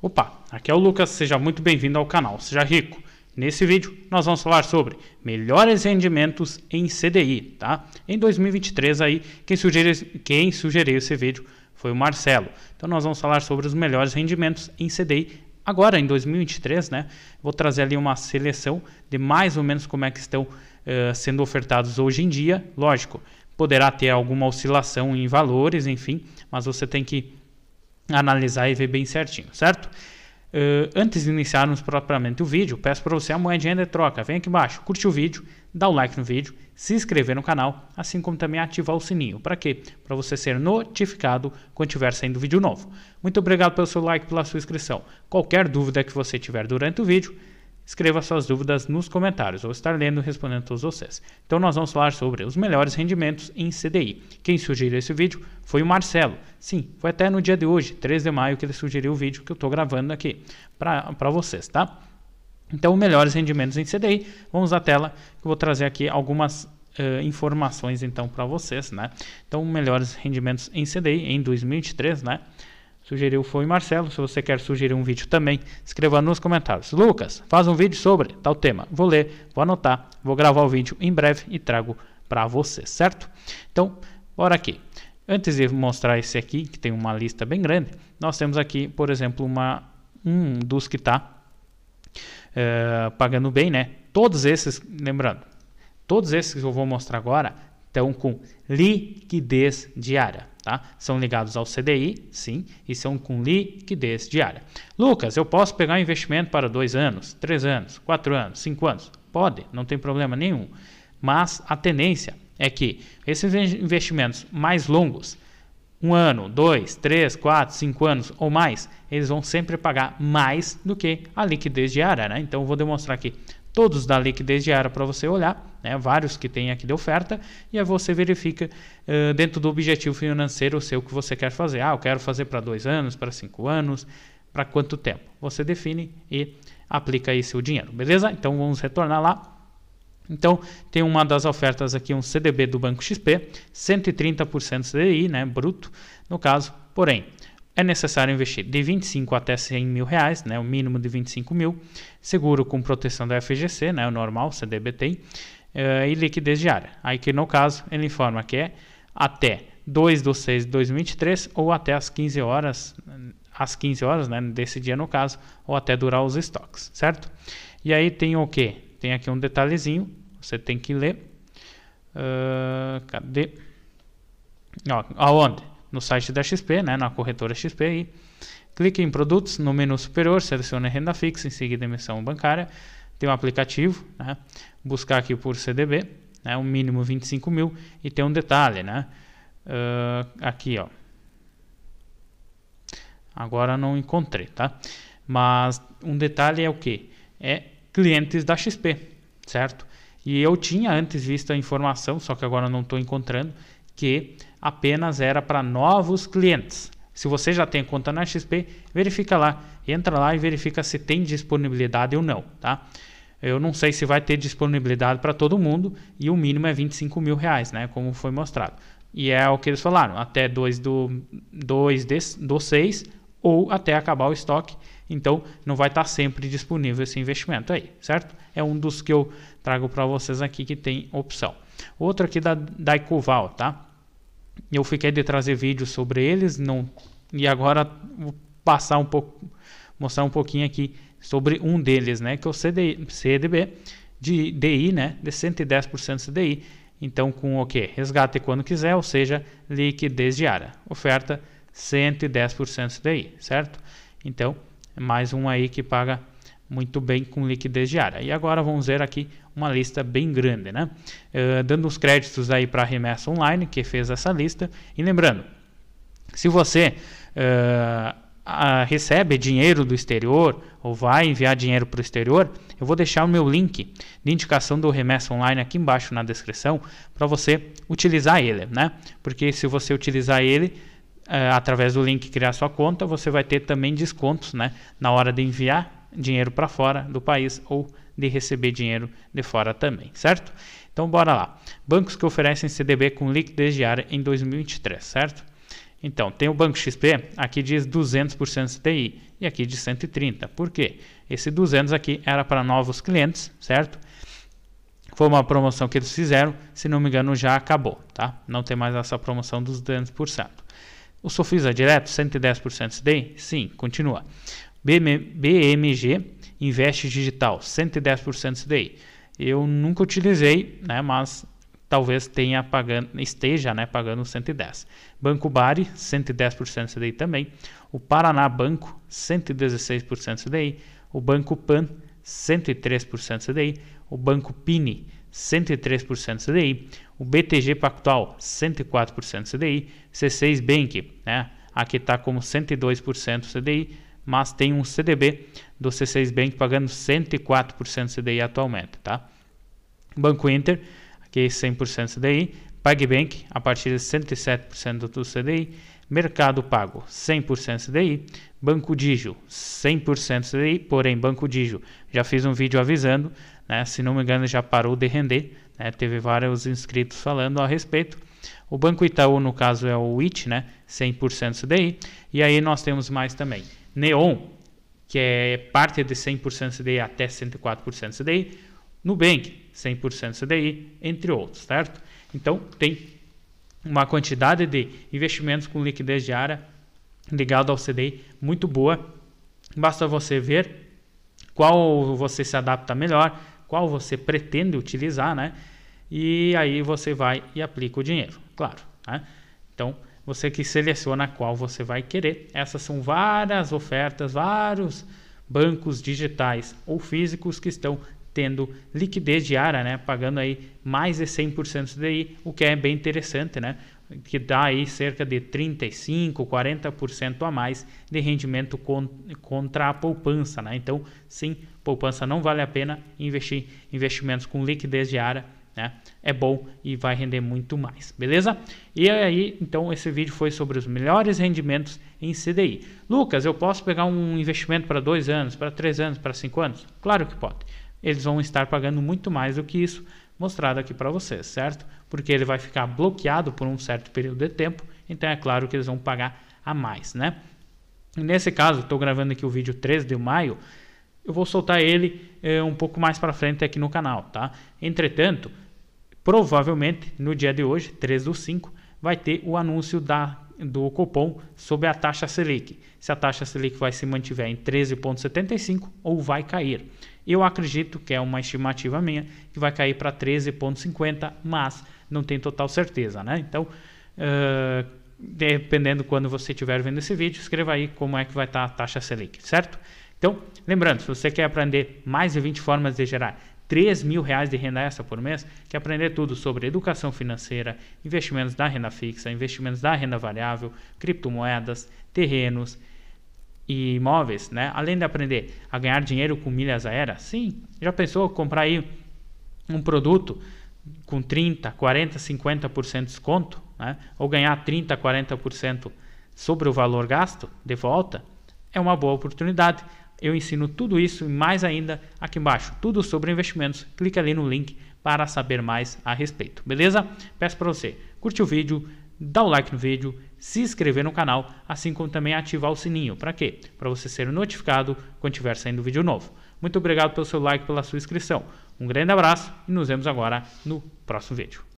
Opa, aqui é o Lucas, seja muito bem-vindo ao canal Seja Rico. Nesse vídeo nós vamos falar sobre melhores rendimentos em CDI, tá? Em 2023 aí, quem sugeriu, quem sugeriu esse vídeo foi o Marcelo. Então nós vamos falar sobre os melhores rendimentos em CDI agora em 2023, né? Vou trazer ali uma seleção de mais ou menos como é que estão uh, sendo ofertados hoje em dia. Lógico, poderá ter alguma oscilação em valores, enfim, mas você tem que analisar e ver bem certinho, certo? Uh, antes de iniciarmos propriamente o vídeo, peço para você a moedinha de troca. Vem aqui embaixo, curte o vídeo, dá o um like no vídeo, se inscrever no canal, assim como também ativar o sininho. Para quê? Para você ser notificado quando tiver saindo vídeo novo. Muito obrigado pelo seu like, pela sua inscrição. Qualquer dúvida que você tiver durante o vídeo, Escreva suas dúvidas nos comentários, vou estar lendo e respondendo todos vocês. Então nós vamos falar sobre os melhores rendimentos em CDI. Quem sugeriu esse vídeo foi o Marcelo. Sim, foi até no dia de hoje, 3 de maio, que ele sugeriu o vídeo que eu estou gravando aqui para vocês, tá? Então, melhores rendimentos em CDI. Vamos à tela, que eu vou trazer aqui algumas Uh, informações então para vocês, né? Então, melhores rendimentos em CDI em 2023, né? Sugeriu foi Marcelo. Se você quer sugerir um vídeo também, escreva nos comentários. Lucas, faz um vídeo sobre tal tema. Vou ler, vou anotar, vou gravar o vídeo em breve e trago para você, certo? Então, bora aqui. Antes de mostrar esse aqui, que tem uma lista bem grande, nós temos aqui, por exemplo, uma, um dos que está eh, pagando bem, né? Todos esses, lembrando, todos esses que eu vou mostrar agora estão com liquidez diária. Tá? São ligados ao CDI, sim, e são com liquidez diária. Lucas, eu posso pegar um investimento para dois anos, três anos, quatro anos, cinco anos? Pode, não tem problema nenhum. Mas a tendência é que esses investimentos mais longos, um ano, dois, três, quatro, cinco anos ou mais, eles vão sempre pagar mais do que a liquidez diária, né? Então, eu vou demonstrar aqui todos da liquidez diária para você olhar, né, vários que tem aqui de oferta, e aí você verifica uh, dentro do objetivo financeiro seu que você quer fazer. Ah, eu quero fazer para dois anos, para cinco anos, para quanto tempo? Você define e aplica aí seu dinheiro, beleza? Então vamos retornar lá. Então, tem uma das ofertas aqui, um CDB do Banco XP, 130% CDI, né, bruto, no caso, porém, é necessário investir de 25 até 100 mil reais, né, o mínimo de 25 mil, seguro com proteção da FGC, né, o normal, CDBT, uh, eh, e liquidez diária. Aí que no caso ele informa que é até 2 de 6 de 2023 ou até as 15 horas, às 15 horas né, desse dia no caso, ou até durar os estoques, certo? E aí tem o que? Tem aqui um detalhezinho, você tem que ler. Uh, cadê? Ó, aonde? no site da XP, né, na corretora XP. Aí. Clique em produtos no menu superior, selecione renda fixa, em seguida emissão bancária. Tem um aplicativo, né, buscar aqui por CDB, né, um mínimo 25 mil e tem um detalhe, né, uh, aqui ó. Agora não encontrei, tá? Mas um detalhe é o que? É clientes da XP, certo? E eu tinha antes visto a informação, só que agora não estou encontrando, que apenas era para novos clientes. Se você já tem conta na XP, verifica lá, entra lá e verifica se tem disponibilidade ou não, tá? Eu não sei se vai ter disponibilidade para todo mundo e o mínimo é 25 mil reais, né? Como foi mostrado. E é o que eles falaram, até 2 do, dois do 6 ou até acabar o estoque. Então, não vai estar sempre disponível esse investimento aí, certo? É um dos que eu trago para vocês aqui que tem opção. Outro aqui da Daicoval, tá? eu fiquei de trazer vídeos sobre eles, não e agora vou passar um pouco, mostrar um pouquinho aqui sobre um deles, né, que é o CDB de DI, né, de 110% CDI. Então com o que? Resgate quando quiser, ou seja, liquidez diária. Oferta 110% CDI, certo? Então, é mais um aí que paga muito bem com liquidez diária. E agora vamos ver aqui uma lista bem grande, né? Uh, dando os créditos aí para a remessa online que fez essa lista. E lembrando, se você uh, uh, recebe dinheiro do exterior ou vai enviar dinheiro para o exterior, eu vou deixar o meu link de indicação do remessa online aqui embaixo na descrição para você utilizar ele, né? Porque se você utilizar ele eh, através do link criar sua conta, você vai ter também descontos, né? Na hora de enviar dinheiro para fora do país ou de receber dinheiro de fora também, certo? Então bora lá. Bancos que oferecem CDB com liquidez diária em 2023, certo? Então, tem o Banco XP, aqui diz 200% CDI e aqui diz 130. Por quê? Esse 200 aqui era para novos clientes, certo? Foi uma promoção que eles fizeram, se não me engano já acabou, tá? Não tem mais essa promoção dos 200%. O Sofisa direto, 110% CDI? Sim, continua. BMG Invest Digital, 110% CDI. Eu nunca utilizei, né, mas talvez tenha pagando, esteja né, pagando 110. Banco Bari, 110% CDI também. O Paraná Banco, 116% CDI. O Banco Pan, 103% CDI. O Banco Pini, 103% CDI. O BTG Pactual, 104% CDI. C6 Bank, né, aqui está como 102% CDI mas tem um CDB do C6 Bank pagando 104% CDI atualmente, tá? Banco Inter, aqui 100% CDI, PagBank a partir de 107% do CDI, Mercado Pago 100% CDI, Banco Digio 100% CDI, porém Banco Digio já fiz um vídeo avisando, né, se não me engano já parou de render, né, teve vários inscritos falando a respeito. O Banco Itaú no caso é o IT, né, 100% CDI, e aí nós temos mais também. Neon, que é parte de 100% CDI até 104% CDI, Nubank, 100% CDI, entre outros, certo? Então, tem uma quantidade de investimentos com liquidez diária ligado ao CDI muito boa. Basta você ver qual você se adapta melhor, qual você pretende utilizar, né? E aí você vai e aplica o dinheiro, claro. Né? Então, você que seleciona qual você vai querer. Essas são várias ofertas, vários bancos digitais ou físicos que estão tendo liquidez diária, né? Pagando aí mais de 100% de DI, o que é bem interessante, né? Que dá aí cerca de 35, 40% a mais de rendimento contra a poupança, né? Então, sim, poupança não vale a pena investir investimentos com liquidez diária né? É bom e vai render muito mais, beleza? E aí, então, esse vídeo foi sobre os melhores rendimentos em CDI. Lucas, eu posso pegar um investimento para dois anos, para três anos, para cinco anos? Claro que pode. Eles vão estar pagando muito mais do que isso mostrado aqui para vocês, certo? Porque ele vai ficar bloqueado por um certo período de tempo, então é claro que eles vão pagar a mais, né? nesse caso, estou gravando aqui o vídeo 3 de maio, eu vou soltar ele eh, um pouco mais para frente aqui no canal, tá? Entretanto, Provavelmente no dia de hoje, 3 do 5, vai ter o anúncio da, do cupom sobre a taxa Selic. Se a taxa Selic vai se mantiver em 13,75 ou vai cair. Eu acredito que é uma estimativa minha que vai cair para 13,50, mas não tem total certeza, né? Então, uh, dependendo quando você estiver vendo esse vídeo, escreva aí como é que vai estar tá a taxa Selic, certo? Então, lembrando, se você quer aprender mais de 20 formas de gerar 3 mil reais de renda extra por mês, que é aprender tudo sobre educação financeira, investimentos da renda fixa, investimentos da renda variável, criptomoedas, terrenos e imóveis, né? Além de aprender a ganhar dinheiro com milhas aéreas, sim. Já pensou comprar aí um produto com 30, 40, 50% de desconto, né? Ou ganhar 30, 40% sobre o valor gasto de volta? É uma boa oportunidade eu ensino tudo isso e mais ainda aqui embaixo, tudo sobre investimentos. Clique ali no link para saber mais a respeito, beleza? Peço para você curtir o vídeo, dar o like no vídeo, se inscrever no canal, assim como também ativar o sininho. Para quê? Para você ser notificado quando tiver saindo vídeo novo. Muito obrigado pelo seu like, pela sua inscrição. Um grande abraço e nos vemos agora no próximo vídeo.